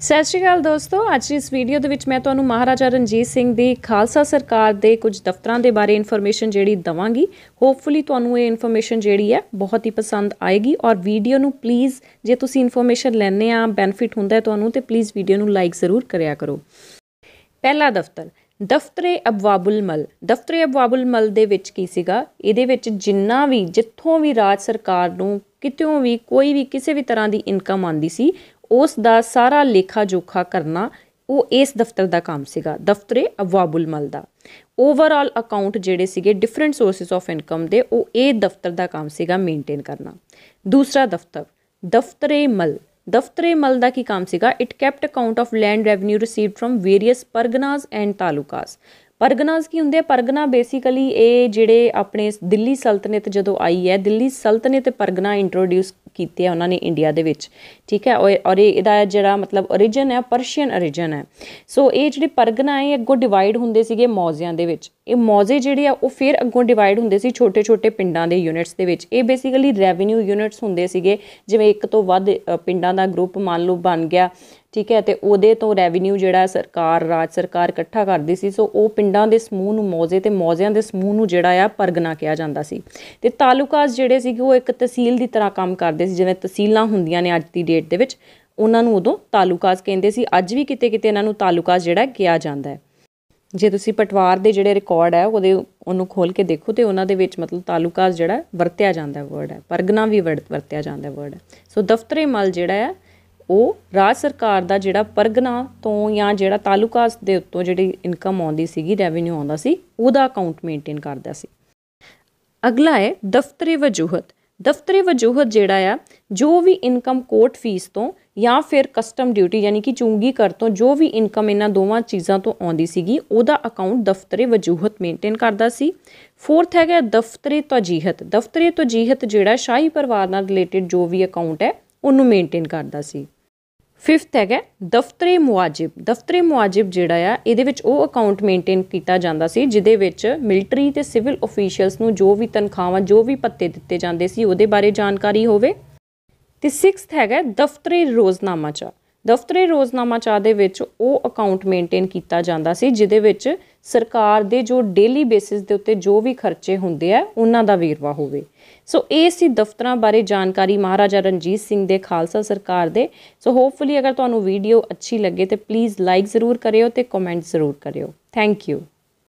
ਸਤਿ ਸ਼੍ਰੀ ਅਕਾਲ ਦੋਸਤੋ ਅੱਜ ਇਸ ਵੀਡੀਓ ਦੇ ਵਿੱਚ ਮੈਂ ਤੁਹਾਨੂੰ ਮਹਾਰਾਜਾ ਰਣਜੀਤ ਸਿੰਘ ਦੀ ਖਾਲਸਾ ਸਰਕਾਰ ਦੇ ਕੁਝ ਦਫ਼ਤਰਾਂ ਦੇ ਬਾਰੇ ਇਨਫੋਰਮੇਸ਼ਨ ਜਿਹੜੀ ਦਵਾਂਗੀ ਹੋਪਫੁਲੀ ਤੁਹਾਨੂੰ ਇਹ ਇਨਫੋਰਮੇਸ਼ਨ ਜਿਹੜੀ ਹੈ ਬਹੁਤ ਹੀ ਪਸੰਦ ਆਏਗੀ ਔਰ ਵੀਡੀਓ ਨੂੰ ਪਲੀਜ਼ ਜੇ ਤੁਸੀਂ ਇਨਫੋਰਮੇਸ਼ਨ ਲੈਣੇ ਆ ਬੈਨੀਫਿਟ ਹੁੰਦਾ ਹੈ ਤੁਹਾਨੂੰ ਤੇ ਪਲੀਜ਼ ਵੀਡੀਓ ਨੂੰ ਲਾਈਕ ਜ਼ਰੂਰ ਕਰਿਆ ਕਰੋ ਪਹਿਲਾ ਦਫ਼ਤਰ ਦਫ਼ਤਰੇ ਅਬਵਾਬੁਲ ਮਲ ਦਫ਼ਤਰੇ ਅਬਵਾਬੁਲ ਮਲ ਦੇ ਵਿੱਚ ਕੀ ਸੀਗਾ ਇਹਦੇ ਵਿੱਚ ਜਿੰਨਾ ਵੀ ਜਿੱਥੋਂ ਵੀ ਰਾਜ ਸਰਕਾਰ ਨੂੰ ਕਿਤੇ ਵੀ ਕੋਈ ਵੀ ਕਿਸੇ ਵੀ ਤਰ੍ਹਾਂ ਦੀ ਇਨਕਮ ਆਂਦੀ ਸੀ ਉਸ ਦਾ ਸਾਰਾ ਲੇਖਾ ਜੋਖਾ ਕਰਨਾ ਉਹ ਇਸ ਦਫ਼ਤਰ ਦਾ ਕੰਮ ਸੀਗਾ ਦਫ਼ਤਰੇ ਅਵਾਬੁਲ ਮਲ ਦਾ ਓਵਰਆਲ ਅਕਾਊਂਟ ਜਿਹੜੇ ਸੀਗੇ ਡਿਫਰੈਂਟ ਸੋਰਸਸ ਆਫ ਇਨਕਮ ਦੇ ਉਹ ਇਹ ਦਫ਼ਤਰ ਦਾ ਕੰਮ ਸੀਗਾ ਮੇਨਟੇਨ ਕਰਨਾ ਦੂਸਰਾ ਦਫ਼ਤਰ ਦਫ਼ਤਰੇ ਮਲ ਦਫ਼ਤਰੇ ਮਲ ਦਾ ਕੀ ਕੰਮ ਸੀਗਾ it kept account of land revenue received from various parganas and talukas parganas ਕੀ ਹੁੰਦੇ ਆ ਪਰਗਨਾ ਬੇਸਿਕਲੀ ਇਹ ਜਿਹੜੇ ਆਪਣੇ ਦਿੱਲੀ ਸਲਤਨਤ ਜਦੋਂ ਆਈ ਹੈ ਦਿੱਲੀ ਸਲਤਨਤ ਪਰਗਨਾ ਇੰਟਰੋਡਿਊਸ ਕੀਤੇ ਆ ਉਹਨਾਂ ਨੇ ਇੰਡੀਆ ਦੇ ਵਿੱਚ ਠੀਕ ਹੈ ਔਰ ਇਹਦਾ ਜਿਹੜਾ ਮਤਲਬ origin ਹੈ ਪਰਸ਼ੀਅਨ origin ਹੈ ਸੋ ਇਹ ਜਿਹੜੇ ਪਰਗਨਾ ਹੈ ਅੱਗੋਂ ਡਿਵਾਈਡ ਹੁੰਦੇ ਸੀਗੇ ਮੌਜ਼ਿਆਂ ਦੇ ਵਿੱਚ ਇਹ ਮੌਜ਼ੇ ਜਿਹੜੇ ਆ ਉਹ ਫਿਰ ਅੱਗੋਂ ਡਿਵਾਈਡ ਹੁੰਦੇ ਸੀ ਛੋਟੇ-ਛੋਟੇ ਪਿੰਡਾਂ ਦੇ ਯੂਨਿਟਸ ਦੇ ਵਿੱਚ ਇਹ ਬੇਸਿਕਲੀ ਰੈਵਨਿਊ ਯੂਨਿਟਸ ਹੁੰਦੇ ਸੀਗੇ ਜਿਵੇਂ ਇੱਕ ਤੋਂ ਵੱਧ ਪਿੰਡਾਂ ਦਾ ਗਰੁੱਪ ਮੰਨ ਲਓ ਬਣ ਗਿਆ ਠੀਕ ਹੈ ਤੇ ਉਹਦੇ ਤੋਂ ਰੈਵਨਿਊ ਜਿਹੜਾ ਸਰਕਾਰ ਰਾਜ ਸਰਕਾਰ ਇਕੱਠਾ ਕਰਦੀ ਸੀ ਸੋ ਉਹ ਪਿੰਡਾਂ ਦੇ ਸਮੂਹ ਨੂੰ ਮੌਜ਼ੇ ਤੇ ਮੌਜ਼ਿਆਂ ਦੇ ਸਮੂਹ ਨੂੰ ਜਿਹੜਾ ਆ ਪਰਗਨਾ ਕਿਹਾ ਜਾਂਦਾ ਸੀ ਤੇ ਤਾਲੁਕਾਸ ਜਿਹੜੇ ਸੀਗੇ ਉਹ ਇੱਕ ਤਹਿਸੀਲ ਦੀ ਤਰ੍ਹਾਂ ਕੰਮ ਕਰਦੇ ਕਹਿੰਦੇ ਸੀ ਜਿਵੇਂ ਤਹਿਸੀਲਾਂ ਹੁੰਦੀਆਂ ਨੇ ਅੱਜ ਦੀ ਡੇਟ ਦੇ ਵਿੱਚ ਉਹਨਾਂ ਨੂੰ ਉਦੋਂ ਤਾਲੁਕਾਸ ਕਹਿੰਦੇ ਸੀ ਅੱਜ ਵੀ ਕਿਤੇ ਕਿਤੇ ਇਹਨਾਂ ਨੂੰ ਤਾਲੁਕਾਸ ਜਿਹੜਾ ਕਿਹਾ ਜਾਂਦਾ ਹੈ ਜੇ ਤੁਸੀਂ ਪਟਵਾਰ ਦੇ ਜਿਹੜੇ ਰਿਕਾਰਡ ਹੈ ਉਹਦੇ ਉਹਨੂੰ ਖੋਲ ਕੇ ਦੇਖੋ ਤੇ ਉਹਨਾਂ ਦੇ ਵਿੱਚ ਮਤਲਬ ਤਾਲੁਕਾਸ ਜਿਹੜਾ ਵਰਤਿਆ ਜਾਂਦਾ ਹੈ ਵਰਡ ਹੈ ਪਰਗਨਾ ਵੀ ਵਰਤਿਆ ਜਾਂਦਾ ਹੈ ਵਰਡ ਹੈ ਸੋ ਦਫ਼ਤਰੇ ਮਲ ਜਿਹੜਾ ਹੈ ਉਹ ਰਾਜ ਸਰਕਾਰ ਦਾ ਜਿਹੜਾ ਪਰਗਨਾ ਤੋਂ ਜਾਂ ਜਿਹੜਾ ਤਾਲੁਕਾਸ ਦੇ ਉੱਤੋਂ ਜਿਹੜੀ ਇਨਕਮ ਆਉਂਦੀ ਸੀਗੀ ਰੈਵਨਿਊ ਆਉਂਦਾ ਸੀ ਉਹਦਾ ਅਕਾਊਂਟ ਮੇਨਟੇਨ ਕਰਦਾ ਸੀ ਅਗਲਾ ਹੈ ਦਫ਼ਤਰੀ ਵਜੂਹਤ ਦਫ਼ਤਰੀ ਵਜੂਹਤ ਜਿਹੜਾ ਆ ਜੋ ਵੀ ਇਨਕਮ ਕੋਰਟ ਫੀਸ ਤੋਂ ਜਾਂ ਫਿਰ ਕਸਟਮ ਡਿਊਟੀ ਯਾਨੀ ਕਿ ਚੁੰਗੀ ਕਰ ਤੋਂ ਜੋ ਵੀ ਇਨਕਮ ਇਹਨਾਂ ਦੋਵਾਂ ਚੀਜ਼ਾਂ ਤੋਂ ਆਉਂਦੀ ਸੀਗੀ ਉਹਦਾ ਅਕਾਊਂਟ ਦਫ਼ਤਰੀ ਵਜੂਹਤ ਮੇਨਟੇਨ ਕਰਦਾ ਸੀ ਫੋਰਥ ਹੈਗਾ ਦਫ਼ਤਰੀ ਤਜੀਹਤ ਦਫ਼ਤਰੀ ਤਜੀਹਤ ਜਿਹੜਾ ਸ਼ਾਹੀ ਪਰਿਵਾਰ ਨਾਲ ਰਿਲੇਟਡ ਜੋ ਵੀ ਅਕਾਊਂਟ ਹੈ ਉਹਨੂੰ ਮੇਨਟੇਨ ਕਰਦਾ ਸੀ ਫਿਫਥ ਹੈਗਾ ਦਫ਼ਤਰੀ ਮੁਆਜਿਬ ਦਫ਼ਤਰੀ ਮੁਆਜਿਬ ਜਿਹੜਾ ਆ ਇਹਦੇ ਵਿੱਚ ਉਹ ਅਕਾਊਂਟ ਮੇਨਟੇਨ ਕੀਤਾ ਜਾਂਦਾ ਸੀ ਜਿਹਦੇ ਵਿੱਚ ਮਿਲਟਰੀ ਤੇ ਸਿਵਲ ਅਫੀਸ਼ੀਅਲਸ ਨੂੰ ਜੋ ਵੀ ਤਨਖਾਹਾਂ ਜੋ ਵੀ ਪੱਤੇ ਦਿੱਤੇ ਜਾਂਦੇ ਸੀ ਉਹਦੇ ਬਾਰੇ ਜਾਣਕਾਰੀ ਹੋਵੇ ਤੇ 6th ਹੈਗਾ ਦਫ਼ਤਰੀ ਰੋਜ਼ਨਾਮਾ ਚਾ ਦਫ਼ਤਰੀ ਰੋਜ਼ਨਾਮਾ ਚਾ ਦੇ ਵਿੱਚ ਉਹ ਅਕਾਊਂਟ ਮੇਨਟੇਨ ਕੀਤਾ ਜਾਂਦਾ ਸੀ ਜਿਹਦੇ ਵਿੱਚ ਸਰਕਾਰ ਦੇ ਜੋ ਡੇਲੀ ਬੇਸਿਸ ਦੇ ਉੱਤੇ ਜੋ ਵੀ ਖਰਚੇ ਹੁੰਦੇ ਆ ਉਹਨਾਂ ਦਾ ਵੇਰਵਾ ਹੋਵੇ ਸੋ ਇਹ ਸੀ ਦਫ਼ਤਰਾਂ ਬਾਰੇ ਜਾਣਕਾਰੀ ਮਹਾਰਾਜਾ ਰਣਜੀਤ ਸਿੰਘ ਦੇ ਖਾਲਸਾ ਸਰਕਾਰ ਦੇ ਸੋ ਹੋਪਫੁਲੀ ਅਗਰ ਤੁਹਾਨੂੰ ਵੀਡੀਓ ਅੱਛੀ ਲੱਗੇ ਤੇ ਪਲੀਜ਼ ਲਾਈਕ ਜ਼ਰੂਰ ਕਰਿਓ ਤੇ ਕਮੈਂਟ ਜ਼ਰੂਰ ਕਰਿਓ ਥੈਂਕ ਯੂ